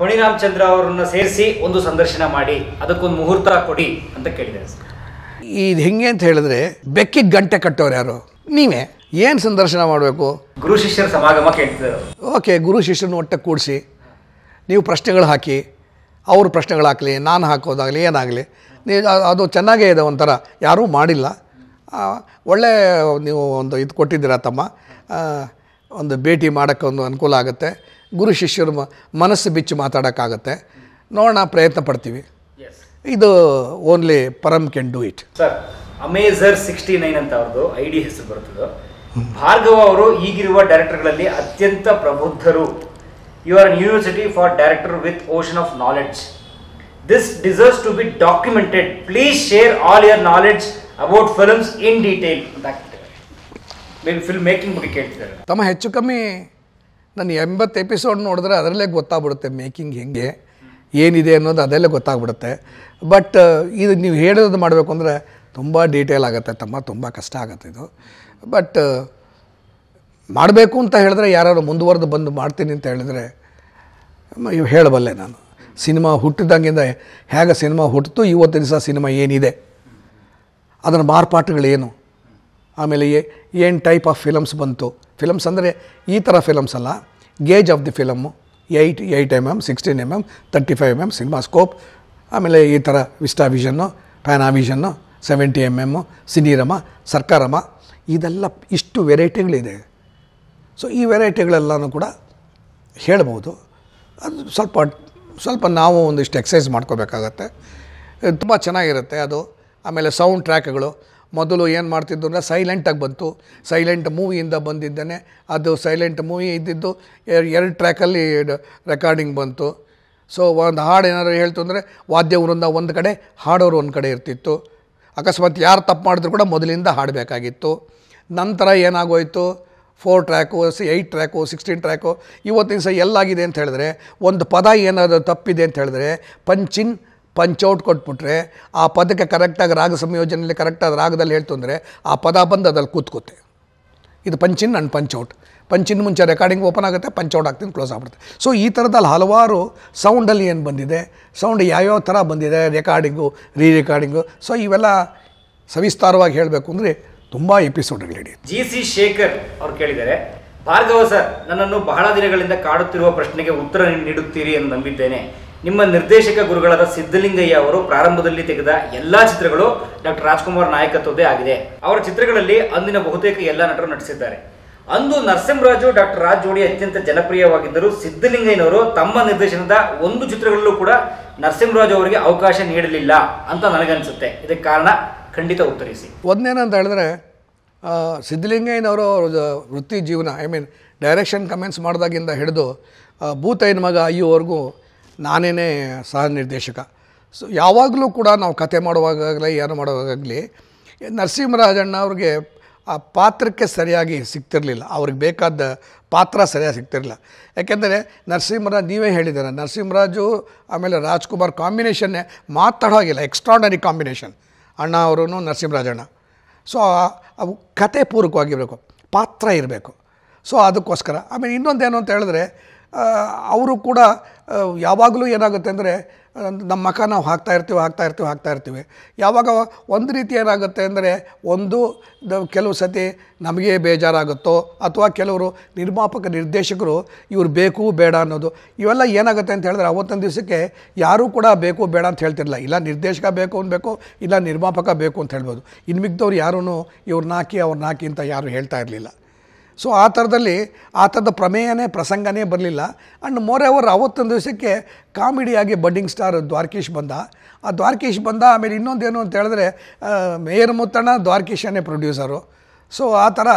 ಪಣಿ ರಾಮಚಂದ್ರ ಅವರನ್ನ ಸೇರಿಸಿ ಒಂದು ಸಂದರ್ಶನ ಮಾಡಿ ಅದಕ್ಕೊಂದು ಮುಹೂರ್ತ ಕೊಡಿ ಅಂತ ಕೇಳಿದ್ದಾರೆ ಇದು ಹೆಂಗೆ ಅಂತ ಹೇಳಿದ್ರೆ ಬೆಕ್ಕಿಗೆ ಗಂಟೆ ಕಟ್ಟೋರು ಯಾರು ನೀವೇ ಏನು ಸಂದರ್ಶನ ಮಾಡಬೇಕು ಗುರು ಶಿಷ್ಯರ ಸಮಾಗಮ ಕೇಳ್ತಿದ್ದಾರೆ ಓಕೆ ಗುರು ಶಿಷ್ಯನ ಒಟ್ಟ ಕೂಡಿಸಿ ನೀವು ಪ್ರಶ್ನೆಗಳು ಹಾಕಿ ಅವರು ಪ್ರಶ್ನೆಗಳಾಗಲಿ ನಾನು ಹಾಕೋದಾಗಲಿ ಏನಾಗಲಿ ನೀವು ಅದು ಚೆನ್ನಾಗೇ ಇದೆ ಒಂಥರ ಯಾರೂ ಮಾಡಿಲ್ಲ ಒಳ್ಳೆ ನೀವು ಒಂದು ಇದು ಕೊಟ್ಟಿದ್ದೀರಾ ತಮ್ಮ ಒಂದು ಭೇಟಿ ಮಾಡೋಕ್ಕೊಂದು ಅನುಕೂಲ ಆಗುತ್ತೆ ಗುರು ಶಿಷ್ಯರು ಮನಸ್ಸು ಬಿಚ್ಚಿ ಮಾತಾಡೋಕ್ಕಾಗತ್ತೆ ನೋಡೋಣ ಪ್ರಯತ್ನ ಪಡ್ತೀವಿ ಇದು only Param can do it sir ಅಮೇಝರ್ ಸಿಕ್ಸ್ಟಿ ನೈನ್ ಅಂತ ಅವ್ರದ್ದು ಐ ಡಿ ಹೆಸರು ಬರ್ತದೆ ಭಾರ್ಗವ ಅವರು ಈಗಿರುವ ಡೈರೆಕ್ಟರ್ಗಳಲ್ಲಿ ಅತ್ಯಂತ ಪ್ರಬುದ್ಧರು you are university for director with ocean of knowledge this deserves to be documented please share all your knowledge about films in detail ಅಂತ ಹಾಕ್ತಿದ್ದಾರೆ ಫಿಲ್ಮ್ ಮೇಕಿಂಗ್ ಬಗ್ಗೆ ಕೇಳ್ತಿದ್ದಾರೆ ತಮ್ಮ ಹೆಚ್ಚು ಕಮ್ಮಿ ನಾನು ಎಂಬತ್ತು ಎಪಿಸೋಡ್ ನೋಡಿದ್ರೆ ಅದರಲ್ಲೇ ಗೊತ್ತಾಗ್ಬಿಡುತ್ತೆ ಮೇಕಿಂಗ್ ಹೆಂಗೆ ಏನಿದೆ ಅನ್ನೋದು ಅದೆಲ್ಲ ಗೊತ್ತಾಗ್ಬಿಡುತ್ತೆ ಬಟ್ ಇದು ನೀವು ಹೇಳೋದು ಮಾಡಬೇಕು ಅಂದರೆ ತುಂಬ ಡೀಟೇಲ್ ಆಗುತ್ತೆ ತಮ್ಮ ತುಂಬ ಕಷ್ಟ ಆಗುತ್ತೆ ಇದು ಬಟ್ ಮಾಡಬೇಕು ಅಂತ ಹೇಳಿದ್ರೆ ಯಾರು ಮುಂದುವರೆದು ಬಂದು ಮಾಡ್ತೀನಿ ಅಂತ ಹೇಳಿದ್ರೆ ಇವು ಹೇಳಬಲ್ಲೆ ನಾನು ಸಿನಿಮಾ ಹುಟ್ಟಿದಂಗಿಂದ ಹೇಗೆ ಸಿನಿಮಾ ಹುಟ್ಟಿತು ಇವತ್ತು ದಿವಸ ಸಿನಿಮಾ ಏನಿದೆ ಅದರ ಮಾರ್ಪಾಟುಗಳೇನು ಆಮೇಲೆ ಏನು ಟೈಪ್ ಆಫ್ ಫಿಲಮ್ಸ್ ಬಂತು ಫಿಲಮ್ಸ್ ಅಂದರೆ ಈ ಥರ ಫಿಲಮ್ಸ್ ಅಲ್ಲ gauge of the film eight eight M M sixteen M M thirty five M M CinemaScope ಆಮೇಲೆ ಈ ಥರ VistaVision Panavision seventy M M Cinerama Circarama ಇದೆಲ್ಲ ಇಷ್ಟು ವೆರೈಟಿಗಳಿದೆ ಸೊ ಈ ವೆರೈಟಿಗಳೆಲ್ಲನೂ ಕೂಡ ಹೇಳ್ಬೋದು ಅದು ಸ್ವಲ್ಪ ಸ್ವಲ್ಪ ನಾವು ಒಂದಿಷ್ಟು ಎಕ್ಸಸೈಸ್ ಮಾಡ್ಕೋಬೇಕಾಗತ್ತೆ ತುಂಬ ಚೆನ್ನಾಗಿರುತ್ತೆ ಅದು ಆಮೇಲೆ ಸೌಂಡ್ ಟ್ರ್ಯಾಕ್ಗಳು ಮೊದಲು ಏನು ಮಾಡ್ತಿದ್ದು ಅಂದರೆ ಸೈಲೆಂಟಾಗಿ ಬಂತು ಸೈಲೆಂಟ್ ಮೂವಿಯಿಂದ ಬಂದಿದ್ದೇನೆ ಅದು ಸೈಲೆಂಟ್ ಮೂವಿ ಇದ್ದಿದ್ದು ಎರಡು ಟ್ರ್ಯಾಕಲ್ಲಿ ರೆಕಾರ್ಡಿಂಗ್ ಬಂತು ಸೊ ಒಂದು ಹಾಡು ಏನಾದ್ರು ಹೇಳ್ತು ಅಂದರೆ ವಾದ್ಯ ವೃಂದ ಒಂದು ಕಡೆ ಹಾಡೋರು ಒಂದು ಕಡೆ ಇರ್ತಿತ್ತು ಅಕಸ್ಮಾತ್ ಯಾರು ತಪ್ಪು ಮಾಡಿದ್ರು ಕೂಡ ಮೊದಲಿಂದ ಹಾಡಬೇಕಾಗಿತ್ತು ನಂತರ ಏನಾಗೋಯಿತು ಫೋರ್ ಟ್ರ್ಯಾಕು ಸಿ ಏಯ್ಟ್ ಟ್ರ್ಯಾಕು ಸಿಕ್ಸ್ಟೀನ್ ಟ್ರ್ಯಾಕು ಇವತ್ತಿನ ಸಹ ಎಲ್ಲಾಗಿದೆ ಅಂತ ಹೇಳಿದ್ರೆ ಒಂದು ಪದ ಏನಾದರೂ ತಪ್ಪಿದೆ ಅಂತ ಹೇಳಿದ್ರೆ ಪಂಚಿನ್ ಪಂಚೌಟ್ ಕೊಟ್ಬಿಟ್ರೆ ಆ ಪದಕ್ಕೆ ಕರೆಕ್ಟಾಗಿ ರಾಗ ಸಂಯೋಜನೆಯಲ್ಲಿ ಕರೆಕ್ಟಾದ ರಾಗದಲ್ಲಿ ಹೇಳ್ತು ಅಂದರೆ ಆ ಪದ ಬಂದು ಅದಲ್ಲಿ ಕೂತ್ಕೋತೆ ಇದು ಪಂಚಿನ್ ಆ್ಯಂಡ್ ಪಂಚೌಟ್ ಪಂಚಿನ್ ಮುಂಚೆ ರೆಕಾರ್ಡಿಂಗ್ ಓಪನ್ ಆಗುತ್ತೆ ಪಂಚೌಟ್ ಆಗ್ತೀನಿ ಕ್ಲೋಸ್ ಆಗ್ಬಿಡುತ್ತೆ ಸೊ ಈ ಥರದಲ್ಲಿ ಹಲವಾರು ಸೌಂಡಲ್ಲಿ ಏನು ಬಂದಿದೆ ಸೌಂಡ್ ಯಾವ್ಯಾವ ಥರ ಬಂದಿದೆ ರೆಕಾರ್ಡಿಂಗು ರೀ ರೆಕಾರ್ಡಿಂಗು ಸೊ ಇವೆಲ್ಲ ಸವಿಸ್ತಾರವಾಗಿ ಹೇಳಬೇಕು ಅಂದರೆ ತುಂಬ ಎಪಿಸೋಡ್ಗಳು ಹಿಡಿಯುತ್ತೆ ಜಿ ಸಿ ಶೇಖರ್ ಅವ್ರು ಕೇಳಿದ್ದಾರೆ ಭಾರ್ಗವ ಸರ್ ನನ್ನನ್ನು ಬಹಳ ದಿನಗಳಿಂದ ಕಾಡುತ್ತಿರುವ ಪ್ರಶ್ನೆಗೆ ಉತ್ತರ ನೀಡುತ್ತೀರಿ ಎಂದು ನಂಬಿದ್ದೇನೆ ನಿಮ್ಮ ನಿರ್ದೇಶಕ ಗುರುಗಳಾದ ಸಿದ್ದಲಿಂಗಯ್ಯ ಅವರು ಪ್ರಾರಂಭದಲ್ಲಿ ತೆಗೆದ ಎಲ್ಲಾ ಚಿತ್ರಗಳು ಡಾಕ್ಟರ್ ರಾಜ್ಕುಮಾರ್ ನಾಯಕತ್ವದೇ ಆಗಿದೆ ಅವರ ಚಿತ್ರಗಳಲ್ಲಿ ಅಂದಿನ ಬಹುತೇಕ ಎಲ್ಲ ನಟರು ನಟಿಸಿದ್ದಾರೆ ಅಂದು ನರಸಿಂಹರಾಜು ಡಾಕ್ಟರ್ ರಾಜ್ ಜೋಡಿ ಅತ್ಯಂತ ಜನಪ್ರಿಯವಾಗಿದ್ದರು ಸಿದ್ದಲಿಂಗಯ್ಯನವರು ತಮ್ಮ ನಿರ್ದೇಶನದ ಒಂದು ಚಿತ್ರಗಳಲ್ಲೂ ಕೂಡ ನರಸಿಂಹರಾಜು ಅವರಿಗೆ ಅವಕಾಶ ನೀಡಲಿಲ್ಲ ಅಂತ ನನಗನ್ಸುತ್ತೆ ಇದಕ್ಕೆ ಕಾರಣ ಖಂಡಿತ ಉತ್ತರಿಸಿ ಒಂದೇನಂತ ಹೇಳಿದ್ರೆ ಸಿದ್ಧಲಿಂಗಯ್ಯನವರು ವೃತ್ತಿ ಜೀವನ ಐ ಮೀನ್ ಡೈರೆಕ್ಷನ್ ಕಮೆಂಟ್ಸ್ ಮಾಡಿದಾಗಿಂದ ಹಿಡಿದು ಭೂತಯ್ಯನ ಮಗ ಅಯ್ಯೋವರೆಗೂ ನಾನೇನೇ ಸಹ ನಿರ್ದೇಶಕ ಸೊ ಯಾವಾಗಲೂ ಕೂಡ ನಾವು ಕತೆ ಮಾಡುವಾಗಲಿ ಏನು ಮಾಡುವಾಗಲಿ ನರಸಿಂಹರಾಜಣ್ಣ ಅವ್ರಿಗೆ ಆ ಪಾತ್ರಕ್ಕೆ ಸರಿಯಾಗಿ ಸಿಗ್ತಿರಲಿಲ್ಲ ಅವ್ರಿಗೆ ಬೇಕಾದ ಪಾತ್ರ ಸರಿಯಾಗಿ ಸಿಗ್ತಿರಲಿಲ್ಲ ಯಾಕೆಂದರೆ ನರಸಿಂಹರಾಜ್ ನೀವೇ ಹೇಳಿದ್ದಾರೆ ನರಸಿಂಹರಾಜು ಆಮೇಲೆ ರಾಜ್ಕುಮಾರ್ ಕಾಂಬಿನೇಷನ್ನೇ ಮಾತಾಡೋ ಹಾಗಿಲ್ಲ ಎಕ್ಸ್ಟ್ರಾಡನರಿ ಕಾಂಬಿನೇಷನ್ ಅಣ್ಣ ಅವರು ನರಸಿಂಹರಾಜಣ್ಣ ಸೊ ಅವು ಕತೆ ಪೂರಕವಾಗಿರಬೇಕು ಪಾತ್ರ ಇರಬೇಕು ಸೊ ಅದಕ್ಕೋಸ್ಕರ ಆಮೇಲೆ ಇನ್ನೊಂದೇನು ಅಂತ ಹೇಳಿದ್ರೆ ಅವರು ಕೂಡ ಯಾವಾಗಲೂ ಏನಾಗುತ್ತೆ ಅಂದರೆ ನಮ್ಮ ಮಖ ನಾವು ಹಾಕ್ತಾ ಇರ್ತೀವಿ ಹಾಕ್ತಾ ಇರ್ತೀವಿ ಹಾಕ್ತಾ ಇರ್ತೀವಿ ಯಾವಾಗ ಒಂದು ರೀತಿ ಏನಾಗುತ್ತೆ ಅಂದರೆ ಒಂದು ಕೆಲವು ಸತಿ ನಮಗೆ ಬೇಜಾರಾಗುತ್ತೋ ಅಥವಾ ಕೆಲವರು ನಿರ್ಮಾಪಕ ನಿರ್ದೇಶಕರು ಇವ್ರು ಬೇಕು ಬೇಡ ಅನ್ನೋದು ಇವೆಲ್ಲ ಏನಾಗುತ್ತೆ ಅಂತ ಹೇಳಿದ್ರೆ ಅವತ್ತೊಂದು ದಿವಸಕ್ಕೆ ಯಾರೂ ಕೂಡ ಬೇಕು ಬೇಡ ಅಂತ ಹೇಳ್ತಿರಲಿಲ್ಲ ಇಲ್ಲ ನಿರ್ದೇಶಕ ಬೇಕು ಅನ್ಬೇಕು ಇಲ್ಲ ನಿರ್ಮಾಪಕ ಬೇಕು ಅಂತ ಹೇಳ್ಬೋದು ಇನ್ನು ಮಿಕ್ದವ್ರು ಯಾರೂ ಇವ್ರನ್ನ ಹಾಕಿ ಅವ್ರನ್ನ ಹಾಕಿ ಅಂತ ಯಾರೂ ಹೇಳ್ತಾ ಇರಲಿಲ್ಲ ಸೊ ಆ ಥರದಲ್ಲಿ ಆ ಥರದ ಪ್ರಮೇಯನೇ ಪ್ರಸಂಗನೇ ಬರಲಿಲ್ಲ ಆ್ಯಂಡ್ ಮೋರ್ ಓವರ್ ಅವತ್ತೊಂದು ದಿವಸಕ್ಕೆ ಕಾಮಿಡಿಯಾಗಿ ಬಡ್ಡಿಂಗ್ ಸ್ಟಾರ್ ದ್ವಾರಕೀಶ್ ಬಂದ ಆ ದ್ವಾರಕೀಶ್ ಬಂದ ಆಮೇಲೆ ಇನ್ನೊಂದೇನು ಅಂತ ಹೇಳಿದ್ರೆ ಮೇಯರ್ ಮುತ್ತಣ್ಣ ದ್ವಾರಕೀಶನೇ ಪ್ರೊಡ್ಯೂಸರು ಸೊ ಆ ಥರ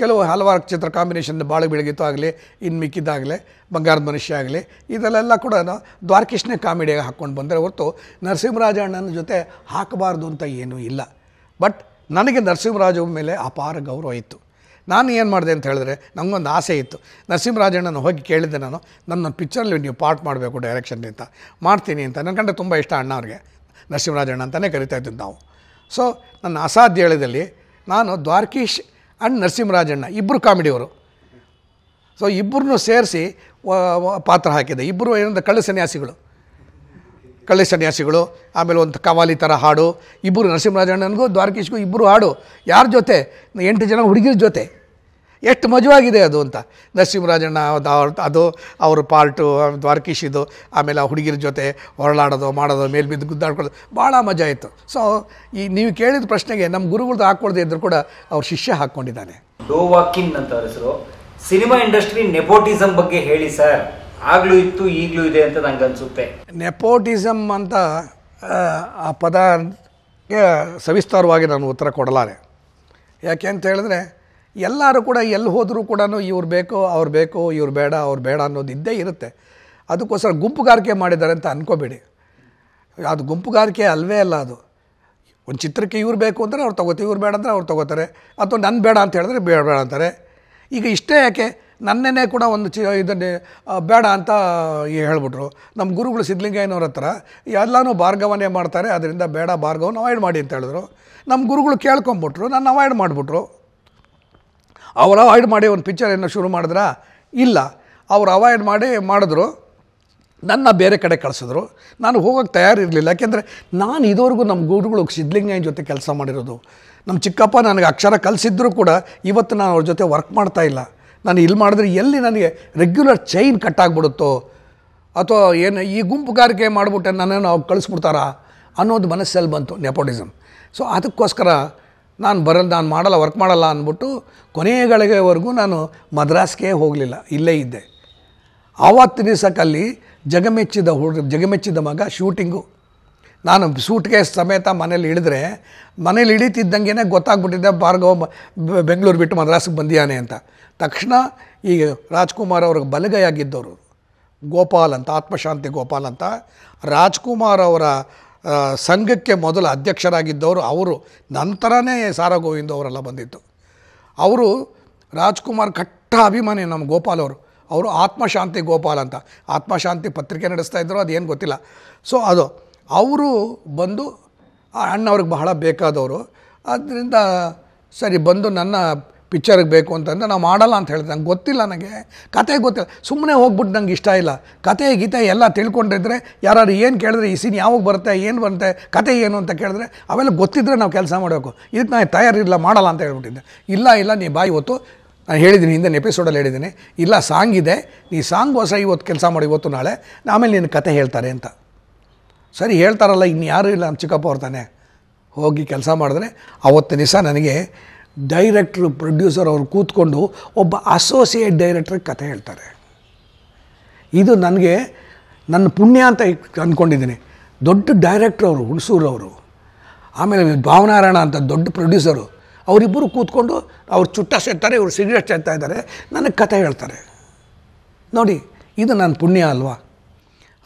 ಕೆಲವು ಹಲವಾರು ಚಿತ್ರ ಕಾಂಬಿನೇಷನ್ ಬಾಳು ಬೆಳಗಿತ್ತು ಆಗಲಿ ಇನ್ನು ಮಿಕ್ಕಿದ್ದಾಗಲಿ ಬಂಗಾರದ ಮನುಷ್ಯ ಆಗಲಿ ಇದೆಲ್ಲ ಕೂಡ ದ್ವಾರಕೀಶ್ನೇ ಕಾಮಿಡಿಯಾಗಿ ಹಾಕ್ಕೊಂಡು ಬಂದರೆ ಹೊರತು ನರಸಿಂಹರಾಜ ಅಣ್ಣನ ಜೊತೆ ಹಾಕಬಾರ್ದು ಅಂತ ಏನೂ ಇಲ್ಲ ಬಟ್ ನನಗೆ ನರಸಿಂಹರಾಜ ಮೇಲೆ ಅಪಾರ ಗೌರವ ಇತ್ತು ನಾನು ಏನು ಮಾಡಿದೆ ಅಂತ ಹೇಳಿದ್ರೆ ನನಗೊಂದು ಆಸೆ ಇತ್ತು ನರಸಿಂಹರಾಜಣ್ಣನ ಹೋಗಿ ಕೇಳಿದ್ದೆ ನಾನು ನನ್ನ ಪಿಕ್ಚರಲ್ಲಿ ನೀವು ಪಾರ್ಟ್ ಮಾಡಬೇಕು ಡೈರೆಕ್ಷನ್ ಅಂತ ಮಾಡ್ತೀನಿ ಅಂತ ನನ್ನ ಕಂಡ್ರೆ ತುಂಬ ಇಷ್ಟ ಅಣ್ಣ ಅವ್ರಿಗೆ ನರಸಿಂಹರಾಜಣ್ಣ ಅಂತಲೇ ಇದ್ದೀವಿ ನಾವು ಸೊ ನನ್ನ ಹೇಳಿದಲ್ಲಿ ನಾನು ದ್ವಾರಕೀಶ್ ಆ್ಯಂಡ್ ನರಸಿಂಹರಾಜಣ್ಣ ಇಬ್ಬರು ಕಾಮಿಡಿಯವರು ಸೊ ಇಬ್ಬರನ್ನೂ ಸೇರಿಸಿ ಪಾತ್ರ ಹಾಕಿದೆ ಇಬ್ಬರು ಏನಂದ್ರೆ ಕಳ್ಳ ಸನ್ಯಾಸಿಗಳು ಕಳ್ಳ ಸನ್ಯಾಸಿಗಳು ಆಮೇಲೆ ಒಂದು ಕವಾಲಿ ಥರ ಹಾಡು ಇಬ್ಬರು ನರಸಿಂಹರಾಜಣ್ಣನಿಗೂ ದ್ವಾರಕೀಶ್ಗೂ ಇಬ್ಬರು ಹಾಡು ಯಾರ ಜೊತೆ ಎಂಟು ಜನ ಹುಡುಗಿರ ಜೊತೆ ಎಷ್ಟು ಮಜವಾಗಿದೆ ಅದು ಅಂತ ನರಸಿಂಹರಾಜಣ್ಣ ಅದು ಅದು ಅವ್ರ ಪಾರ್ಟು ದ್ವಾರಕೀಶಿದು ಆಮೇಲೆ ಆ ಹುಡುಗಿರ ಜೊತೆ ಹೊರಳಾಡೋದು ಮಾಡೋದು ಮೇಲೆ ಬಿದ್ದು ಗುದ್ದಾಡ್ಕೊಳ್ಳೋದು ಭಾಳ ಮಜಾ ಇತ್ತು ಸೊ ಈ ನೀವು ಕೇಳಿದ ಪ್ರಶ್ನೆಗೆ ನಮ್ಮ ಗುರುಗಳ್ದು ಹಾಕ್ಕೊಳ್ದೆ ಇದ್ದರೂ ಕೂಡ ಅವ್ರ ಶಿಷ್ಯ ಹಾಕ್ಕೊಂಡಿದ್ದಾನೆ ಡೋವಾಕಿನ್ ಅಂತ ಹೆಸರು ಸಿನಿಮಾ ಇಂಡಸ್ಟ್ರಿ ನೆಪೋಟಿಸಮ್ ಬಗ್ಗೆ ಹೇಳಿ ಸರ್ ಆಗಲೂ ಇತ್ತು ಈಗಲೂ ಇದೆ ಅಂತ ನಂಗೆ ಅನಿಸುತ್ತೆ ನೆಪೋಟಿಸಮ್ ಅಂತ ಆ ಪದ ಸವಿಸ್ತಾರವಾಗಿ ನಾನು ಉತ್ತರ ಕೊಡಲಾರೆ ಯಾಕೆ ಅಂತ ಹೇಳಿದ್ರೆ ಎಲ್ಲರೂ ಕೂಡ ಎಲ್ಲಿ ಹೋದರೂ ಕೂಡ ಇವ್ರು ಬೇಕು ಅವ್ರು ಬೇಕು ಇವ್ರು ಬೇಡ ಅವ್ರು ಬೇಡ ಅನ್ನೋದು ಇದ್ದೇ ಇರುತ್ತೆ ಅದಕ್ಕೋಸ್ಕರ ಗುಂಪುಗಾರಿಕೆ ಮಾಡಿದ್ದಾರೆ ಅಂತ ಅನ್ಕೋಬೇಡಿ ಅದು ಗುಂಪುಗಾರಿಕೆ ಅಲ್ವೇ ಅಲ್ಲ ಅದು ಒಂದು ಚಿತ್ರಕ್ಕೆ ಇವ್ರು ಬೇಕು ಅಂದರೆ ಅವ್ರು ತೊಗೋತೀವಿ ಇವ್ರು ಬೇಡ ಅಂದರೆ ಅವ್ರು ತೊಗೋತಾರೆ ಅಥವಾ ನನ್ನ ಬೇಡ ಅಂತ ಹೇಳಿದ್ರೆ ಬೇಡ ಬೇಡ ಅಂತಾರೆ ಈಗ ಇಷ್ಟೇ ಯಾಕೆ ನನ್ನೇ ಕೂಡ ಒಂದು ಚಿ ಇದನ್ನೇ ಬೇಡ ಅಂತ ಹೇಳ್ಬಿಟ್ರು ನಮ್ಮ ಗುರುಗಳು ಸಿದ್ಧಲಿಂಗಯ್ಯನವ್ರ ಹತ್ರ ಎಲ್ಲನೂ ಭಾರ್ಗವನೇ ಮಾಡ್ತಾರೆ ಅದರಿಂದ ಬೇಡ ಭಾರ್ಗವನ್ನ ಅವಾಯ್ಡ್ ಮಾಡಿ ಅಂತ ಹೇಳಿದ್ರು ನಮ್ಮ ಗುರುಗಳು ಕೇಳ್ಕೊಂಬಿಟ್ರು ನಾನು ಅವಾಯ್ಡ್ ಮಾಡಿಬಿಟ್ರು ಅವ್ರು ಅವಾಯ್ಡ್ ಮಾಡಿ ಒಂದು ಪಿಕ್ಚರ್ ಏನೋ ಶುರು ಮಾಡಿದ್ರ ಇಲ್ಲ ಅವ್ರು ಅವಾಯ್ಡ್ ಮಾಡಿ ಮಾಡಿದ್ರು ನನ್ನ ಬೇರೆ ಕಡೆ ಕಳಿಸಿದ್ರು ನಾನು ಹೋಗೋಕ್ಕೆ ತಯಾರಿರಲಿಲ್ಲ ಯಾಕೆಂದರೆ ನಾನು ಇದುವರೆಗೂ ನಮ್ಮ ಗುರುಗಳು ಸಿದ್ಧಲಿಂಗಯ್ಯನ ಜೊತೆ ಕೆಲಸ ಮಾಡಿರೋದು ನಮ್ಮ ಚಿಕ್ಕಪ್ಪ ನನಗೆ ಅಕ್ಷರ ಕಲಿಸಿದ್ರು ಕೂಡ ಇವತ್ತು ನಾನು ಅವ್ರ ಜೊತೆ ವರ್ಕ್ ಮಾಡ್ತಾ ಇಲ್ಲ ನಾನು ಇಲ್ಲಿ ಮಾಡಿದ್ರೆ ಎಲ್ಲಿ ನನಗೆ ರೆಗ್ಯುಲರ್ ಚೈನ್ ಕಟ್ಟಾಗ್ಬಿಡುತ್ತೋ ಅಥವಾ ಏನು ಈ ಗುಂಪುಗಾರಿಕೆ ಮಾಡಿಬಿಟ್ಟೆ ನನ್ನೇನು ಅವ್ರು ಕಳಿಸ್ಬಿಡ್ತಾರಾ ಅನ್ನೋದು ಮನಸ್ಸಲ್ಲಿ ಬಂತು ನೆಪೋಟಿಸಮ್ ಸೊ ಅದಕ್ಕೋಸ್ಕರ ನಾನು ಬರಲ್ಲ ನಾನು ಮಾಡಲ್ಲ ವರ್ಕ್ ಮಾಡಲ್ಲ ಅಂದ್ಬಿಟ್ಟು ಕೊನೆಗಳಿಗೆವರೆಗೂ ನಾನು ಮದ್ರಾಸ್ಗೆ ಹೋಗಲಿಲ್ಲ ಇಲ್ಲೇ ಇದ್ದೆ ಆವತ್ತು ದಿವಸಕ್ಕಲ್ಲಿ ಜಗಮೆಚ್ಚಿದ ಹುಡುಗ ಜಗಮೆಚ್ಚಿದ ಮಗ ಶೂಟಿಂಗು ನಾನು ಸೂಟ್ಗೆ ಸಮೇತ ಮನೇಲಿ ಇಳಿದ್ರೆ ಮನೇಲಿ ಇಳಿತಿದ್ದಂಗೆ ಗೊತ್ತಾಗ್ಬಿಟ್ಟಿದ್ದೆ ಭಾರ್ಗವ ಬೆಂಗಳೂರು ಬಿಟ್ಟು ಮದ್ರಾಸ್ಗೆ ಬಂದಿಯಾನೆ ಅಂತ ತಕ್ಷಣ ಈ ರಾಜ್ಕುಮಾರ್ ಅವ್ರಿಗೆ ಬಲಗೈಯಾಗಿದ್ದವರು ಗೋಪಾಲ್ ಅಂತ ಆತ್ಮಶಾಂತಿ ಗೋಪಾಲ್ ಅಂತ ರಾಜ್ಕುಮಾರ್ ಅವರ ಸಂಘಕ್ಕೆ ಮೊದಲು ಅಧ್ಯಕ್ಷರಾಗಿದ್ದವರು ಅವರು ನಂತರನೇ ಸಾರಾ ಗೋವಿಂದ ಅವರೆಲ್ಲ ಬಂದಿತ್ತು ಅವರು ರಾಜ್ಕುಮಾರ್ ಕಟ್ಟ ಅಭಿಮಾನಿ ನಮ್ಮ ಗೋಪಾಲ್ ಅವರು ಅವರು ಆತ್ಮಶಾಂತಿ ಗೋಪಾಲ್ ಅಂತ ಆತ್ಮಶಾಂತಿ ಪತ್ರಿಕೆ ನಡೆಸ್ತಾ ಇದ್ದರು ಅದೇನು ಗೊತ್ತಿಲ್ಲ ಸೊ ಅದು ಅವರು ಬಂದು ಆ ಅಣ್ಣವ್ರಿಗೆ ಬಹಳ ಬೇಕಾದವರು ಆದ್ದರಿಂದ ಸರಿ ಬಂದು ನನ್ನ ಪಿಕ್ಚರ್ಗೆ ಬೇಕು ಅಂತಂದರೆ ನಾವು ಮಾಡಲ್ಲ ಅಂತ ಹೇಳಿದೆ ನಂಗೆ ಗೊತ್ತಿಲ್ಲ ನನಗೆ ಕತೆ ಗೊತ್ತಿಲ್ಲ ಸುಮ್ಮನೆ ಹೋಗ್ಬಿಟ್ಟು ನಂಗೆ ಇಷ್ಟ ಇಲ್ಲ ಕತೆ ಗೀತೆ ಎಲ್ಲ ತಿಳ್ಕೊಂಡಿದ್ರೆ ಯಾರು ಏನು ಕೇಳಿದ್ರೆ ಈ ಸೀನ್ ಯಾವಾಗ ಬರುತ್ತೆ ಏನು ಬರುತ್ತೆ ಕತೆ ಏನು ಅಂತ ಕೇಳಿದ್ರೆ ಅವೆಲ್ಲ ಗೊತ್ತಿದ್ದರೆ ನಾವು ಕೆಲಸ ಮಾಡಬೇಕು ಇದಕ್ಕೆ ನಾನು ತಯಾರಿಲ್ಲ ಮಾಡಲ್ಲ ಅಂತ ಹೇಳ್ಬಿಟ್ಟಿದ್ದೆ ಇಲ್ಲ ಇಲ್ಲ ನೀ ಬಾಯಿ ಇವತ್ತು ನಾನು ಹೇಳಿದ್ದೀನಿ ಹಿಂದೆ ಎಪಿಸೋಡಲ್ಲಿ ಹೇಳಿದ್ದೀನಿ ಇಲ್ಲ ಸಾಂಗ್ ಇದೆ ನೀ ಸಾಂಗ್ ಹೊಸ ಇವತ್ತು ಕೆಲಸ ಮಾಡಿ ಇವತ್ತು ನಾಳೆ ಆಮೇಲೆ ನಿನ್ನ ಕತೆ ಹೇಳ್ತಾರೆ ಅಂತ ಸರಿ ಹೇಳ್ತಾರಲ್ಲ ಇನ್ನು ಯಾರೂ ಇಲ್ಲ ನಮ್ಮ ಚಿಕ್ಕಪ್ಪ ಅವ್ರ ತಾನೆ ಹೋಗಿ ಕೆಲಸ ಮಾಡಿದ್ರೆ ಅವತ್ತು ದಿವಸ ನನಗೆ ಡೈರೆಕ್ಟ್ರು ಪ್ರೊಡ್ಯೂಸರ್ ಅವರು ಕೂತ್ಕೊಂಡು ಒಬ್ಬ ಅಸೋಸಿಯೇಟ್ ಡೈರೆಕ್ಟ್ರಿಗೆ ಕಥೆ ಹೇಳ್ತಾರೆ ಇದು ನನಗೆ ನನ್ನ ಪುಣ್ಯ ಅಂತ ಅಂದ್ಕೊಂಡಿದ್ದೀನಿ ದೊಡ್ಡ ಡೈರೆಕ್ಟ್ರ್ ಅವರು ಹುಣಸೂರವರು ಆಮೇಲೆ ಭಾವನಾರಾಯಣ ಅಂತ ದೊಡ್ಡ ಪ್ರೊಡ್ಯೂಸರು ಅವರಿಬ್ಬರು ಕೂತ್ಕೊಂಡು ಅವ್ರು ಚುಟ್ಟ ಸೇರ್ತಾರೆ ಇವರು ಸಿಗರೇಟ್ ಸೇರ್ತಾ ಇದ್ದಾರೆ ನನಗೆ ಕಥೆ ಹೇಳ್ತಾರೆ ನೋಡಿ ಇದು ನನ್ನ ಪುಣ್ಯ ಅಲ್ವಾ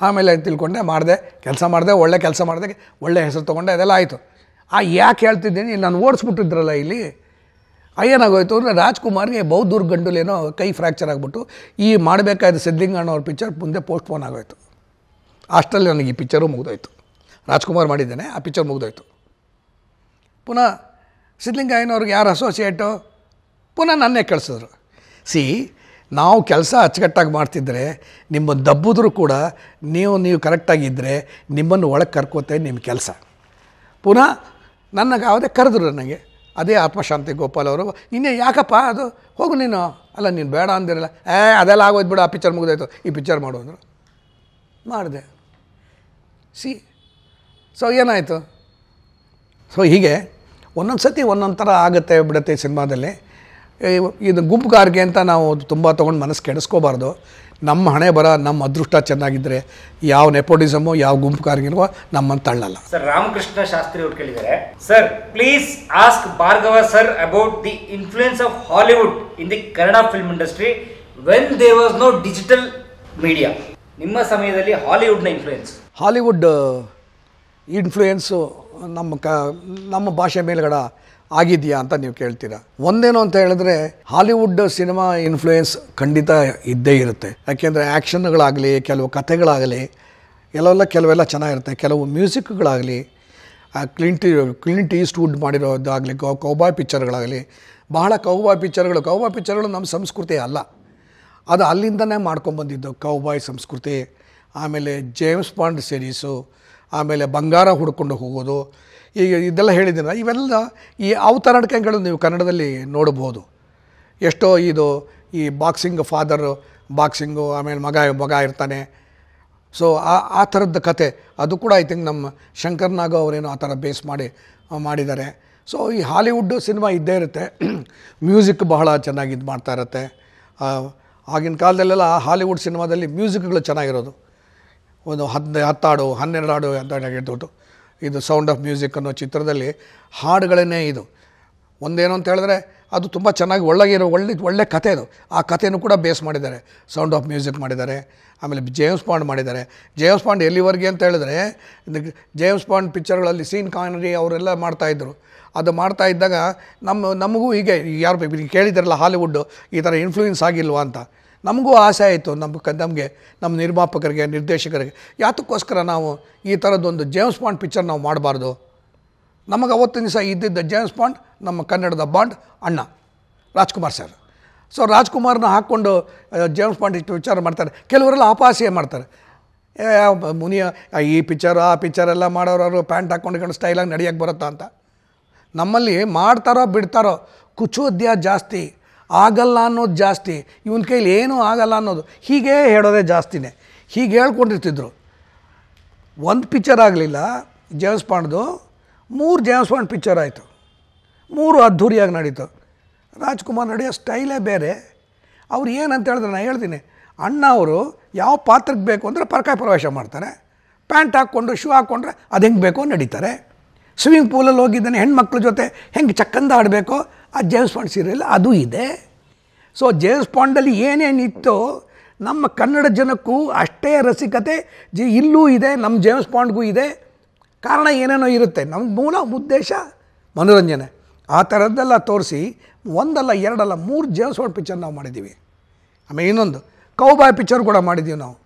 ಆಮೇಲೆ ತಿಳ್ಕೊಂಡೆ ಮಾಡಿದೆ ಕೆಲಸ ಮಾಡಿದೆ ಒಳ್ಳೆ ಕೆಲಸ ಮಾಡಿದೆ ಒಳ್ಳೆ ಹೆಸರು ತೊಗೊಂಡೆ ಅದೆಲ್ಲ ಆಯಿತು ಆ ಯಾಕೆ ಹೇಳ್ತಿದ್ದೀನಿ ನಾನು ಓಡಿಸ್ಬಿಟ್ಟಿದ್ರಲ್ಲ ಇಲ್ಲಿ ಏನಾಗೋಯ್ತು ಅಂದರೆ ರಾಜ್ಕುಮಾರ್ಗೆ ಬೌದ್ಧೂರ್ ಗಂಡುಲೇನೋ ಕೈ ಫ್ರ್ಯಾಕ್ಚರ್ ಆಗಿಬಿಟ್ಟು ಈ ಮಾಡಬೇಕಾದ ಸಿದ್ಧಲಿಂಗಣ್ಣ ಅವ್ರ ಪಿಕ್ಚರ್ ಮುಂದೆ ಪೋಸ್ಟ್ಪೋನ್ ಆಗೋಯ್ತು ಅಷ್ಟರಲ್ಲಿ ನನಗೆ ಈ ಪಿಕ್ಚರು ಮುಗಿದೋಯ್ತು ರಾಜ್ಕುಮಾರ್ ಮಾಡಿದ್ದೇನೆ ಆ ಪಿಕ್ಚರ್ ಮುಗಿದೋಯ್ತು ಪುನಃ ಸಿದ್ಧಲಿಂಗಯ್ಯನವ್ರಿಗೆ ಯಾರು ಅಸೋಸಿಯೇಟು ಪುನಃ ನನ್ನೇ ಕಳಿಸಿದ್ರು ಸಿ ನಾವು ಕೆಲಸ ಅಚ್ಚುಕಟ್ಟಾಗಿ ಮಾಡ್ತಿದ್ರೆ ನಿಮ್ಮನ್ನು ದಬ್ಬಿದ್ರೂ ಕೂಡ ನೀವು ನೀವು ಕರೆಕ್ಟಾಗಿದ್ದರೆ ನಿಮ್ಮನ್ನು ಒಳಗೆ ಕರ್ಕೋತೇನೆ ನಿಮ್ಮ ಕೆಲಸ ಪುನಃ ನನ್ನ ಯಾವುದೇ ಕರೆದ್ರು ನನಗೆ ಅದೇ ಆತ್ಮಶಾಂತಿ ಗೋಪಾಲ್ ಅವರು ಇನ್ನೇ ಯಾಕಪ್ಪ ಅದು ಹೋಗು ನೀನು ಅಲ್ಲ ನೀನು ಬೇಡ ಅಂದಿರಲ್ಲ ಏ ಅದೆಲ್ಲ ಆಗೋಯ್ತು ಬಿಡು ಆ ಪಿಕ್ಚರ್ ಮುಗಿದಾಯ್ತು ಈ ಪಿಕ್ಚರ್ ಮಾಡು ಅಂದರು ಮಾಡಿದೆ ಸಿ ಸೊ ಏನಾಯಿತು ಸೊ ಹೀಗೆ ಒಂದೊಂದು ಸತಿ ಒಂದೊಂದು ಥರ ಆಗುತ್ತೆ ಬಿಡುತ್ತೆ ಸಿನಿಮಾದಲ್ಲಿ ಇದು ಗುಂಪುಗಾರಿಕೆ ಅಂತ ನಾವು ತುಂಬ ತೊಗೊಂಡು ಮನಸ್ಸು ಕೆಡಿಸ್ಕೋಬಾರ್ದು ನಮ್ಮ ಹಣೆ ಬರ ನಮ್ಮ ಅದೃಷ್ಟ ಚೆನ್ನಾಗಿದ್ದರೆ ಯಾವ ನೆಪೋಟಿಸಮು ಯಾವ ಗುಂಪು ಕಾರ್ಗಿಲ್ವೋ ನಮ್ಮನ್ನು ತಳ್ಳಲ್ಲ ಸರ್ ರಾಮಕೃಷ್ಣ ಶಾಸ್ತ್ರಿ ಅವ್ರು ಕೇಳಿದ್ದಾರೆ sir please ask Bhargava sir about the influence of Hollywood in the Kannada film industry when there was no digital media ನಿಮ್ಮ ಸಮಯದಲ್ಲಿ ಹಾಲಿವುಡ್ನ ಇನ್ಫ್ಲೂಯೆನ್ಸ್ ಹಾಲಿವುಡ್ ಇನ್ಫ್ಲೂಯೆನ್ಸು ನಮ್ಮ ಕ ನಮ್ಮ ಭಾಷೆ ಮೇಲುಗಡೆ ಆಗಿದೆಯಾ ಅಂತ ನೀವು ಕೇಳ್ತೀರಾ ಒಂದೇನು ಅಂತ ಹೇಳಿದ್ರೆ ಹಾಲಿವುಡ್ ಸಿನಿಮಾ ಇನ್ಫ್ಲೂಯೆನ್ಸ್ ಖಂಡಿತ ಇದ್ದೇ ಇರುತ್ತೆ ಯಾಕೆಂದರೆ ಆ್ಯಕ್ಷನ್ಗಳಾಗಲಿ ಕೆಲವು ಕಥೆಗಳಾಗಲಿ ಎಲ್ಲವೆಲ್ಲ ಕೆಲವೆಲ್ಲ ಚೆನ್ನಾಗಿರುತ್ತೆ ಕೆಲವು ಮ್ಯೂಸಿಕ್ಗಳಾಗಲಿ ಕ್ಲಿಂಟಿ ಕ್ಲಿಂಟ್ ಈಸ್ಟ್ ವುಡ್ ಮಾಡಿರೋದಾಗಲಿ ಕೌ ಕೌಬಾಯ್ ಪಿಕ್ಚರ್ಗಳಾಗಲಿ ಬಹಳ ಕೌಬಾಯ್ ಪಿಕ್ಚರ್ಗಳು ಕೌಬಾಯ್ ಪಿಕ್ಚರ್ಗಳು ನಮ್ಮ ಸಂಸ್ಕೃತಿ ಅಲ್ಲ ಅದು ಅಲ್ಲಿಂದನೇ ಬಂದಿದ್ದು ಕೌಬಾಯ್ ಸಂಸ್ಕೃತಿ ಆಮೇಲೆ ಜೇಮ್ಸ್ ಬಾಂಡ್ ಸೀರೀಸು ಆಮೇಲೆ ಬಂಗಾರ ಹುಡ್ಕೊಂಡು ಹೋಗೋದು ಈಗ ಇದೆಲ್ಲ ಹೇಳಿದ್ದೀನ ಇವೆಲ್ಲ ಈ ಅವತರಣಿಕೆಗಳು ನೀವು ಕನ್ನಡದಲ್ಲಿ ನೋಡಬಹುದು ಎಷ್ಟೋ ಇದು ಈ ಬಾಕ್ಸಿಂಗ್ ಫಾದರು ಬಾಕ್ಸಿಂಗು ಆಮೇಲೆ ಮಗ ಮಗ ಇರ್ತಾನೆ ಸೊ ಆ ಆ ಥರದ ಕತೆ ಅದು ಕೂಡ ಐ ಥಿಂಕ್ ನಮ್ಮ ಶಂಕರ್ ನಾಗೋ ಅವರೇನೋ ಆ ಥರ ಬೇಸ್ ಮಾಡಿ ಮಾಡಿದ್ದಾರೆ ಸೊ ಈ ಹಾಲಿವುಡ್ ಸಿನಿಮಾ ಇದ್ದೇ ಇರುತ್ತೆ ಮ್ಯೂಸಿಕ್ ಬಹಳ ಚೆನ್ನಾಗಿ ಇದು ಮಾಡ್ತಾ ಇರುತ್ತೆ ಆಗಿನ ಕಾಲದಲ್ಲೆಲ್ಲ ಹಾಲಿವುಡ್ ಸಿನಿಮಾದಲ್ಲಿ ಮ್ಯೂಸಿಕ್ಗಳು ಚೆನ್ನಾಗಿರೋದು ಒಂದು ಹತ್ತು ಹತ್ತಾಡು ಹನ್ನೆರಡು ಹಾಡು ಅಂತ ಹೇಳ್ಬೋದು ಇದು ಸೌಂಡ್ ಆಫ್ ಮ್ಯೂಸಿಕ್ ಅನ್ನೋ ಚಿತ್ರದಲ್ಲಿ ಹಾಡುಗಳೇ ಇದು ಒಂದೇನು ಅಂತ ಹೇಳಿದ್ರೆ ಅದು ತುಂಬ ಚೆನ್ನಾಗಿ ಒಳ್ಳೆಗಿರೋ ಒಳ್ಳೆ ಒಳ್ಳೆ ಕಥೆ ಅದು ಆ ಕಥೆಯೂ ಕೂಡ ಬೇಸ್ ಮಾಡಿದ್ದಾರೆ ಸೌಂಡ್ ಆಫ್ ಮ್ಯೂಸಿಕ್ ಮಾಡಿದ್ದಾರೆ ಆಮೇಲೆ ಜೇಮ್ಸ್ ಪಾಂಡ್ ಮಾಡಿದ್ದಾರೆ ಜೇಮ್ಸ್ ಪಾಂಡ್ ಎಲ್ಲಿವರೆಗೆ ಅಂತ ಹೇಳಿದ್ರೆ ಜೇಮ್ಸ್ ಪಾಂಡ್ ಪಿಕ್ಚರ್ಗಳಲ್ಲಿ ಸೀನ್ ಕಾನರಿ ಅವರೆಲ್ಲ ಮಾಡ್ತಾಯಿದ್ರು ಅದು ಮಾಡ್ತಾ ಇದ್ದಾಗ ನಮ್ಮ ನಮಗೂ ಹೀಗೆ ಯಾರು ಕೇಳಿದ್ದಾರಲ್ಲ ಹಾಲಿವುಡ್ಡು ಈ ಥರ ಇನ್ಫ್ಲೂಯೆನ್ಸ್ ಆಗಿಲ್ವಾ ಅಂತ ನಮಗೂ ಆಸೆ ಆಯಿತು ನಮ್ಮ ಕ ನಮಗೆ ನಮ್ಮ ನಿರ್ಮಾಪಕರಿಗೆ ನಿರ್ದೇಶಕರಿಗೆ ಯಾತಕ್ಕೋಸ್ಕರ ನಾವು ಈ ಥರದ್ದೊಂದು ಜೇಮ್ಸ್ ಪಾಂಡ್ ಪಿಕ್ಚರ್ ನಾವು ಮಾಡಬಾರ್ದು ನಮಗೆ ಅವತ್ತಿನ ದಿವಸ ಇದ್ದಿದ್ದ ಜೇಮ್ಸ್ ಪಾಂಡ್ ನಮ್ಮ ಕನ್ನಡದ ಬಾಂಡ್ ಅಣ್ಣ ರಾಜ್ಕುಮಾರ್ ಸರ್ ಸೊ ರಾಜ್ಕುಮಾರ್ನ ಹಾಕ್ಕೊಂಡು ಜೇಮ್ಸ್ ಪಾಂಡ್ ಇಷ್ಟು ವಿಚಾರ ಮಾಡ್ತಾರೆ ಕೆಲವರೆಲ್ಲ ಅಪಹಾಸ್ಯ ಮಾಡ್ತಾರೆ ಮುನಿಯ ಈ ಪಿಕ್ಚರ್ ಆ ಪಿಚ್ಚರೆಲ್ಲ ಮಾಡೋರು ಪ್ಯಾಂಟ್ ಹಾಕ್ಕೊಂಡು ಸ್ಟೈಲಾಗಿ ನಡೆಯೋಕ್ಕೆ ಬರುತ್ತಾ ಅಂತ ನಮ್ಮಲ್ಲಿ ಮಾಡ್ತಾರೋ ಬಿಡ್ತಾರೋ ಕುಚೋದ್ಯ ಜಾಸ್ತಿ ಆಗಲ್ಲ ಅನ್ನೋದು ಜಾಸ್ತಿ ಇವನ ಕೈಲಿ ಏನೂ ಆಗಲ್ಲ ಅನ್ನೋದು ಹೀಗೇ ಹೇಳೋದೇ ಜಾಸ್ತಿನೇ ಹೀಗೆ ಹೇಳ್ಕೊಂಡಿರ್ತಿದ್ರು ಒಂದು ಪಿಕ್ಚರ್ ಆಗಲಿಲ್ಲ ಜೇಮ್ಸ್ ಪಾಂಡ್ದು ಮೂರು ಜೇಮ್ಸ್ ಪಾಂಡ್ ಪಿಕ್ಚರ್ ಆಯಿತು ಮೂರು ಅದ್ಧೂರಿಯಾಗಿ ನಡೀತು ರಾಜ್ಕುಮಾರ್ ನಡೆಯೋ ಸ್ಟೈಲೇ ಬೇರೆ ಅವ್ರು ಏನಂತ ಹೇಳಿದ್ರೆ ನಾನು ಹೇಳ್ತೀನಿ ಅಣ್ಣ ಅವರು ಯಾವ ಪಾತ್ರಕ್ಕೆ ಬೇಕು ಅಂದರೆ ಪರಕಾಯ ಪ್ರವೇಶ ಮಾಡ್ತಾರೆ ಪ್ಯಾಂಟ್ ಹಾಕ್ಕೊಂಡು ಶೂ ಹಾಕ್ಕೊಂಡ್ರೆ ಅದು ಹೆಂಗೆ ಬೇಕೋ ನಡೀತಾರೆ ಸ್ವಿಮ್ಮಿಂಗ್ ಪೂಲಲ್ಲಿ ಹೋಗಿದ್ದಾನೆ ಹೆಣ್ಮಕ್ಳ ಜೊತೆ ಹೆಂಗೆ ಚಕ್ಕಂದ ಆಡಬೇಕು ಆ ಜೇಮ್ಸ್ ಪಾಂಡ್ ಸೀರಿಯಲ್ ಅದು ಇದೆ ಸೊ ಜೇಮ್ಸ್ ಪಾಂಡಲ್ಲಿ ಏನೇನಿತ್ತೋ ನಮ್ಮ ಕನ್ನಡ ಜನಕ್ಕೂ ಅಷ್ಟೇ ರಸಿಕತೆ ಜಿ ಇಲ್ಲೂ ಇದೆ ನಮ್ಮ ಜೇಮ್ಸ್ ಪಾಂಡ್ಗೂ ಇದೆ ಕಾರಣ ಏನೇನೋ ಇರುತ್ತೆ ನಮ್ಮ ಮೂಲ ಉದ್ದೇಶ ಮನೋರಂಜನೆ ಆ ಥರದ್ದೆಲ್ಲ ತೋರಿಸಿ ಒಂದಲ್ಲ ಎರಡಲ್ಲ ಮೂರು ಜೇಮ್ಸ್ ಪಾಂಡ್ ಪಿಕ್ಚರ್ ನಾವು ಮಾಡಿದ್ದೀವಿ ಆಮೇಲೆ ಇನ್ನೊಂದು ಕೌಬಾಯ್ ಪಿಕ್ಚರ್ ಕೂಡ ಮಾಡಿದ್ದೀವಿ ನಾವು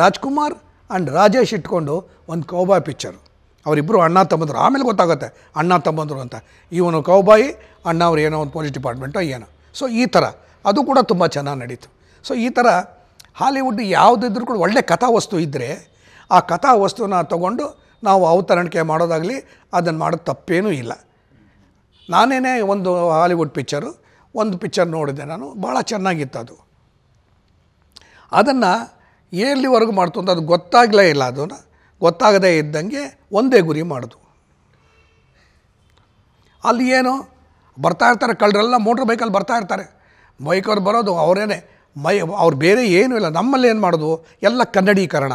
ರಾಜ್ಕುಮಾರ್ ಆ್ಯಂಡ್ ರಾಜೇಶ್ ಇಟ್ಕೊಂಡು ಒಂದು ಕೌಬಾಯ್ ಪಿಕ್ಚರು ಅವರಿಬ್ಬರು ಅಣ್ಣ ತಮ್ಮಂದರು ಆಮೇಲೆ ಗೊತ್ತಾಗುತ್ತೆ ಅಣ್ಣ ತಮ್ಮಂದರು ಅಂತ ಇವನು ಕೌಬಾಯಿ ಅಣ್ಣ ಅವರು ಏನೋ ಒಂದು ಪೊಲೀಸ್ ಡಿಪಾರ್ಟ್ಮೆಂಟೋ ಏನೋ ಸೊ ಈ ಥರ ಅದು ಕೂಡ ತುಂಬ ಚೆನ್ನಾಗಿ ನಡೀತು ಸೊ ಈ ಥರ ಹಾಲಿವುಡ್ ಯಾವುದಿದ್ರು ಕೂಡ ಒಳ್ಳೆ ಕಥಾವಸ್ತು ಇದ್ದರೆ ಆ ಕಥಾವಸ್ತುನ ತಗೊಂಡು ನಾವು ಅವತರಣಿಕೆ ಮಾಡೋದಾಗಲಿ ಅದನ್ನು ಮಾಡೋದು ತಪ್ಪೇನೂ ಇಲ್ಲ ನಾನೇನೇ ಒಂದು ಹಾಲಿವುಡ್ ಪಿಕ್ಚರು ಒಂದು ಪಿಕ್ಚರ್ ನೋಡಿದೆ ನಾನು ಭಾಳ ಚೆನ್ನಾಗಿತ್ತು ಅದು ಅದನ್ನು ಎಲ್ಲಿವರೆಗೂ ಮಾಡ್ತು ಅಂತ ಅದು ಗೊತ್ತಾಗಲೇ ಇಲ್ಲ ಅದನ್ನು ಗೊತ್ತಾಗದೇ ಇದ್ದಂಗೆ ಒಂದೇ ಗುರಿ ಮಾಡೋದು ಅಲ್ಲಿ ಏನು ಬರ್ತಾ ಇರ್ತಾರೆ ಕಳ್ಳರೆಲ್ಲ ಮೋಟ್ರ್ ಬೈಕಲ್ಲಿ ಬರ್ತಾ ಇರ್ತಾರೆ ಬೈಕವ್ರು ಬರೋದು ಅವರೇನೆ ಮೈ ಅವ್ರು ಬೇರೆ ಏನೂ ಇಲ್ಲ ನಮ್ಮಲ್ಲಿ ಏನು ಮಾಡೋದು ಎಲ್ಲ ಕನ್ನಡೀಕರಣ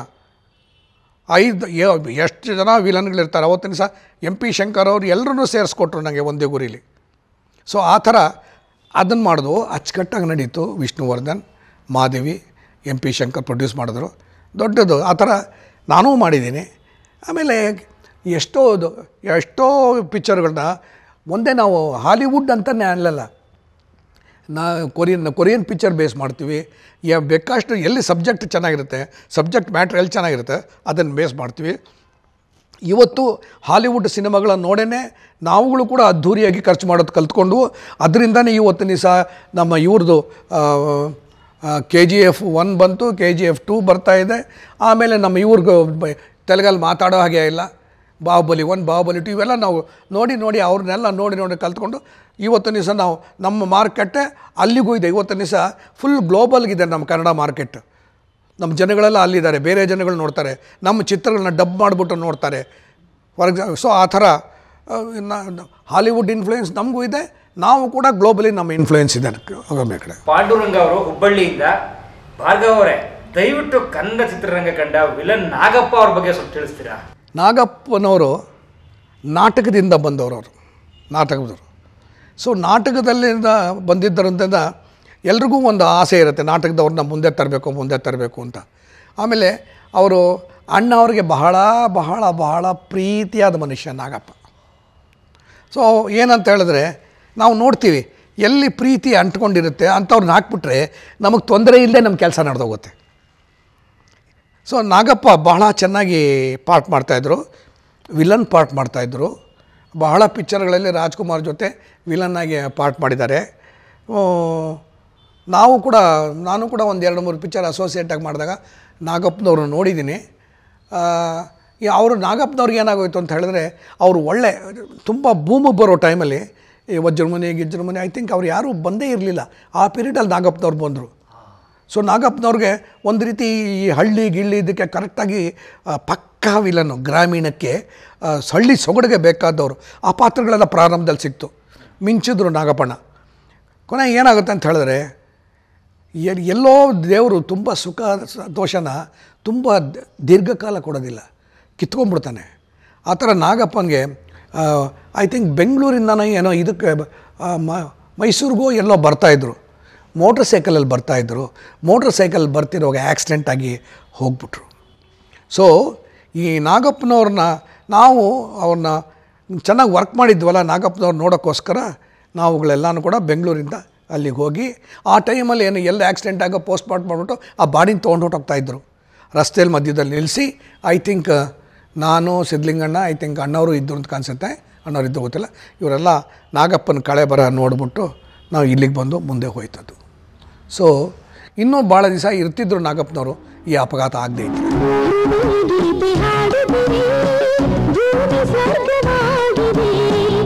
ಐದು ಎಷ್ಟು ಜನ ವಿಲನ್ಗಳಿರ್ತಾರೆ ಅವತ್ತಿನ ಸಹ ಎಂ ಪಿ ಶಂಕರ್ ಅವರು ಎಲ್ಲರೂ ಸೇರಿಸ್ಕೊಟ್ರು ನನಗೆ ಒಂದೇ ಗುರಿಲಿ ಸೊ ಆ ಥರ ಅದನ್ನು ಮಾಡೋದು ಅಚ್ಚುಕಟ್ಟಾಗಿ ನಡೀತು Vishnuvardhan Madevi M P Shankar produce ಮಾಡಿದ್ರು ದೊಡ್ಡದು ಆ ಥರ ನಾನೂ ಮಾಡಿದ್ದೀನಿ ಆಮೇಲೆ ಎಷ್ಟೋ ಎಷ್ಟೋ ಪಿಕ್ಚರ್ಗಳನ್ನ ಒಂದೇ ನಾವು ಹಾಲಿವುಡ್ ಅಂತಲೇ ಅನ್ನಲ್ಲ ನಾ ಕೊರಿಯನ್ ಕೊರಿಯನ್ ಪಿಕ್ಚರ್ ಬೇಸ್ ಮಾಡ್ತೀವಿ ಯಾ ಬೇಕಾಷ್ಟು ಎಲ್ಲಿ ಸಬ್ಜೆಕ್ಟ್ ಚೆನ್ನಾಗಿರುತ್ತೆ ಸಬ್ಜೆಕ್ಟ್ ಮ್ಯಾಟ್ರ್ ಎಲ್ಲಿ ಚೆನ್ನಾಗಿರುತ್ತೆ ಅದನ್ನು ಬೇಸ್ ಮಾಡ್ತೀವಿ ಇವತ್ತು ಹಾಲಿವುಡ್ ಸಿನಿಮಾಗಳನ್ನ ನೋಡೇ ನಾವುಗಳು ಕೂಡ ಅದ್ಧೂರಿಯಾಗಿ ಖರ್ಚು ಮಾಡೋದು ಕಲ್ತ್ಕೊಂಡು ಅದರಿಂದನೇ ಇವತ್ತಿನ ಸಹ ನಮ್ಮ ಇವ್ರದ್ದು ಕೆ ಜಿ ಎಫ್ ಒನ್ ಬಂತು ಕೆ ಜಿ ಎಫ್ ಟೂ ಬರ್ತಾಯಿದೆ ಆಮೇಲೆ ನಮ್ಮ ಇವ್ರಿಗೂ ತೆಲುಗಲ್ಲಿ ಮಾತಾಡೋ ಹಾಗೆ ಇಲ್ಲ ಬಾಹುಬಲಿ ಒನ್ ಬಾಹುಬಲಿ ಟು ಇವೆಲ್ಲ ನಾವು ನೋಡಿ ನೋಡಿ ಅವ್ರನ್ನೆಲ್ಲ ನೋಡಿ ನೋಡಿ ಕಲ್ತ್ಕೊಂಡು ಇವತ್ತು ದಿವಸ ನಾವು ನಮ್ಮ ಮಾರ್ಕೆಟ್ಟೆ ಅಲ್ಲಿಗೂ ಇದೆ ಇವತ್ತು ದಿವಸ ಫುಲ್ ಗ್ಲೋಬಲ್ಗಿದೆ ನಮ್ಮ ಕನ್ನಡ ಮಾರ್ಕೆಟ್ ನಮ್ಮ ಜನಗಳೆಲ್ಲ ಅಲ್ಲಿದ್ದಾರೆ ಬೇರೆ ಜನಗಳು ನೋಡ್ತಾರೆ ನಮ್ಮ ಚಿತ್ರಗಳನ್ನ ಡಬ್ ಮಾಡಿಬಿಟ್ಟು ನೋಡ್ತಾರೆ ಫಾರ್ ಎಕ್ಸಾಂಪಲ್ ಸೊ ಆ ಥರ ಹಾಲಿವುಡ್ ಇನ್ಫ್ಲುಯೆನ್ಸ್ ನಮಗೂ ಇದೆ ನಾವು ಕೂಡ ಗ್ಲೋಬಲಿ ನಮ್ಮ ಇನ್ಫ್ಲೂಯೆನ್ಸ್ ಇದೆ ಕಡೆ ಪಾಂಡುರಂಗ ಅವರು ಹುಬ್ಬಳ್ಳಿಯಿಂದ ಭಾರ್ಗವ ಅವರೇ ದಯವಿಟ್ಟು ಕನ್ನಡ ಚಿತ್ರರಂಗ ಕಂಡ ವಿಲನ್ ನಾಗಪ್ಪ ಅವ್ರ ಬಗ್ಗೆ ಸ್ವಲ್ಪ ತಿಳಿಸ್ತೀರಾ ನಾಗಪ್ಪನವರು ನಾಟಕದಿಂದ ಬಂದವರು ಅವರು ನಾಟಕದವರು ಸೊ ನಾಟಕದಲ್ಲಿಂದ ಬಂದಿದ್ದರಿಂದ ಎಲ್ರಿಗೂ ಒಂದು ಆಸೆ ಇರುತ್ತೆ ನಾಟಕದವ್ರನ್ನ ಮುಂದೆ ತರಬೇಕು ಮುಂದೆ ತರಬೇಕು ಅಂತ ಆಮೇಲೆ ಅವರು ಅಣ್ಣ ಅವರಿಗೆ ಬಹಳ ಬಹಳ ಬಹಳ ಪ್ರೀತಿಯಾದ ಮನುಷ್ಯ ನಾಗಪ್ಪ ಸೊ ಏನಂತ ಹೇಳಿದ್ರೆ ನಾವು ನೋಡ್ತೀವಿ ಎಲ್ಲಿ ಪ್ರೀತಿ ಅಂಟ್ಕೊಂಡಿರುತ್ತೆ ಅಂಥವ್ರನ್ನ ಹಾಕ್ಬಿಟ್ರೆ ನಮಗೆ ತೊಂದರೆ ಇಲ್ಲದೆ ನಮ್ಮ ಕೆಲಸ ನಡೆದೋಗುತ್ತೆ ಸೊ ನಾಗಪ್ಪ ಬಹಳ ಚೆನ್ನಾಗಿ ಪಾರ್ಟ್ ಮಾಡ್ತಾಯಿದ್ರು ವಿಲನ್ ಪಾರ್ಟ್ ಮಾಡ್ತಾಯಿದ್ರು ಬಹಳ ಪಿಕ್ಚರ್ಗಳಲ್ಲಿ ರಾಜ್ಕುಮಾರ್ ಜೊತೆ ವಿಲನ್ನಾಗಿ ಪಾರ್ಟ್ ಮಾಡಿದ್ದಾರೆ ನಾವು ಕೂಡ ನಾನು ಕೂಡ ಒಂದು ಎರಡು ಮೂರು ಪಿಕ್ಚರ್ ಅಸೋಸಿಯೇಟಾಗಿ ಮಾಡಿದಾಗ ನಾಗಪ್ಪನವ್ರನ್ನ ನೋಡಿದ್ದೀನಿ ಅವರು ನಾಗಪ್ಪನವ್ರಿಗೆ ಏನಾಗೋಯ್ತು ಅಂತ ಹೇಳಿದ್ರೆ ಅವರು ಒಳ್ಳೆ ತುಂಬ ಭೂಮಿ ಬರೋ ಟೈಮಲ್ಲಿ ವಜ್ರ ಮನೆ ಗಿಜ್ರ ಮನೆ ಐ ಥಿಂಕ್ ಅವ್ರು ಯಾರೂ ಬಂದೇ ಇರಲಿಲ್ಲ ಆ ಪೀರಿಯಡಲ್ಲಿ ನಾಗಪ್ಪನವ್ರು ಬಂದರು ಸೊ ನಾಗಪ್ಪನವ್ರಿಗೆ ಒಂದು ರೀತಿ ಈ ಹಳ್ಳಿ ಗಿಳ್ಳಿ ಇದಕ್ಕೆ ಕರೆಕ್ಟಾಗಿ ಪಕ್ಕಾ ವಿಲನು ಗ್ರಾಮೀಣಕ್ಕೆ ಹಳ್ಳಿ ಸೊಗಡಿಗೆ ಬೇಕಾದವರು ಆ ಪಾತ್ರಗಳೆಲ್ಲ ಪ್ರಾರಂಭದಲ್ಲಿ ಸಿಕ್ತು ಮಿಂಚಿದ್ರು ನಾಗಪ್ಪಣ್ಣ ಕೊನೆ ಏನಾಗುತ್ತೆ ಅಂತ ಹೇಳಿದ್ರೆ ಎಲ್ಲೋ ದೇವರು ತುಂಬ ಸುಖ ಸಂತೋಷನ ತುಂಬ ದೀರ್ಘಕಾಲ ಕೊಡೋದಿಲ್ಲ ಕಿತ್ಕೊಂಡ್ಬಿಡ್ತಾನೆ ಆ ಥರ ನಾಗಪ್ಪನಿಗೆ ಐ ಥಿಂಕ್ ಬೆಂಗಳೂರಿಂದನೇ ಏನೋ ಇದಕ್ಕೆ ಮೈಸೂರಿಗೂ ಎಲ್ಲೋ ಬರ್ತಾಯಿದ್ರು ಮೋಟ್ರ್ ಸೈಕಲಲ್ಲಿ ಬರ್ತಾಯಿದ್ರು ಮೋಟ್ರ್ ಸೈಕಲ್ ಬರ್ತಿರೋವಾಗ ಆಕ್ಸಿಡೆಂಟ್ ಆಗಿ ಹೋಗ್ಬಿಟ್ರು ಸೊ ಈ ನಾಗಪ್ಪನವ್ರನ್ನ ನಾವು ಅವ್ರನ್ನ ಚೆನ್ನಾಗಿ ವರ್ಕ್ ಮಾಡಿದ್ವಲ್ಲ ನಾಗಪ್ಪನವ್ರು ನೋಡೋಕ್ಕೋಸ್ಕರ ನಾವುಗಳೆಲ್ಲನೂ ಕೂಡ ಬೆಂಗಳೂರಿಂದ ಅಲ್ಲಿಗೆ ಹೋಗಿ ಆ ಟೈಮಲ್ಲಿ ಏನು ಎಲ್ಲ ಆಕ್ಸಿಡೆಂಟ್ ಆಗೋ ಪೋಸ್ಟ್ ಮಾಡ್ಬಿಟ್ಟು ಆ ಬಾಡಿನ ತೊಗೊಂಡು ಹೊಟ್ಟೋಗ್ತಾಯಿದ್ರು ರಸ್ತೆಯಲ್ಲಿ ಮಧ್ಯದಲ್ಲಿ ನಿಲ್ಲಿಸಿ ಐ ಥಿಂಕ್ ನಾನು ಸಿದ್ಧಲಿಂಗಣ್ಣ ಐ ತಿಂಕ್ ಅಣ್ಣವರು ಇದ್ದರು ಅಂತ ಕಾಣಿಸುತ್ತೆ ಅಣ್ಣವ್ರು ಇದ್ದು ಗೊತ್ತಿಲ್ಲ ಇವರೆಲ್ಲ ನಾಗಪ್ಪನ ಕಳೆ ಬರ ನೋಡಿಬಿಟ್ಟು ನಾವು ಇಲ್ಲಿಗೆ ಬಂದು ಮುಂದೆ ಹೋಯ್ತದ್ದು ಸೊ ಇನ್ನೂ ಭಾಳ ದಿವಸ ಇರ್ತಿದ್ರು ನಾಗಪ್ಪನವರು ಈ ಅಪಘಾತ ಆಗದೇ ಇತ್ತು